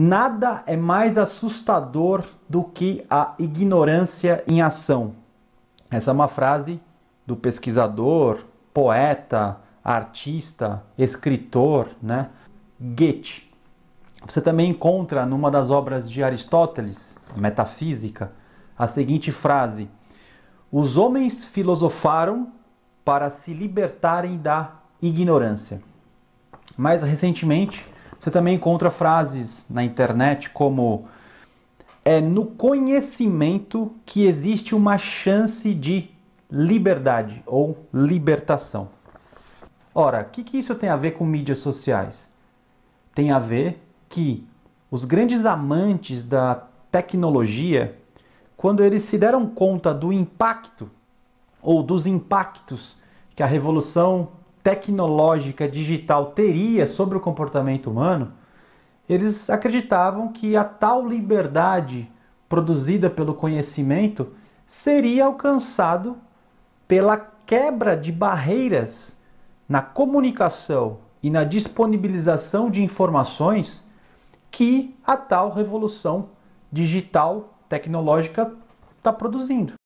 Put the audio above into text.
Nada é mais assustador do que a ignorância em ação. Essa é uma frase do pesquisador, poeta, artista, escritor, né? Goethe. Você também encontra numa das obras de Aristóteles, Metafísica, a seguinte frase: Os homens filosofaram para se libertarem da ignorância. Mais recentemente, você também encontra frases na internet como é no conhecimento que existe uma chance de liberdade ou libertação. Ora, o que, que isso tem a ver com mídias sociais? Tem a ver que os grandes amantes da tecnologia, quando eles se deram conta do impacto ou dos impactos que a revolução tecnológica digital teria sobre o comportamento humano, eles acreditavam que a tal liberdade produzida pelo conhecimento seria alcançado pela quebra de barreiras na comunicação e na disponibilização de informações que a tal revolução digital tecnológica está produzindo.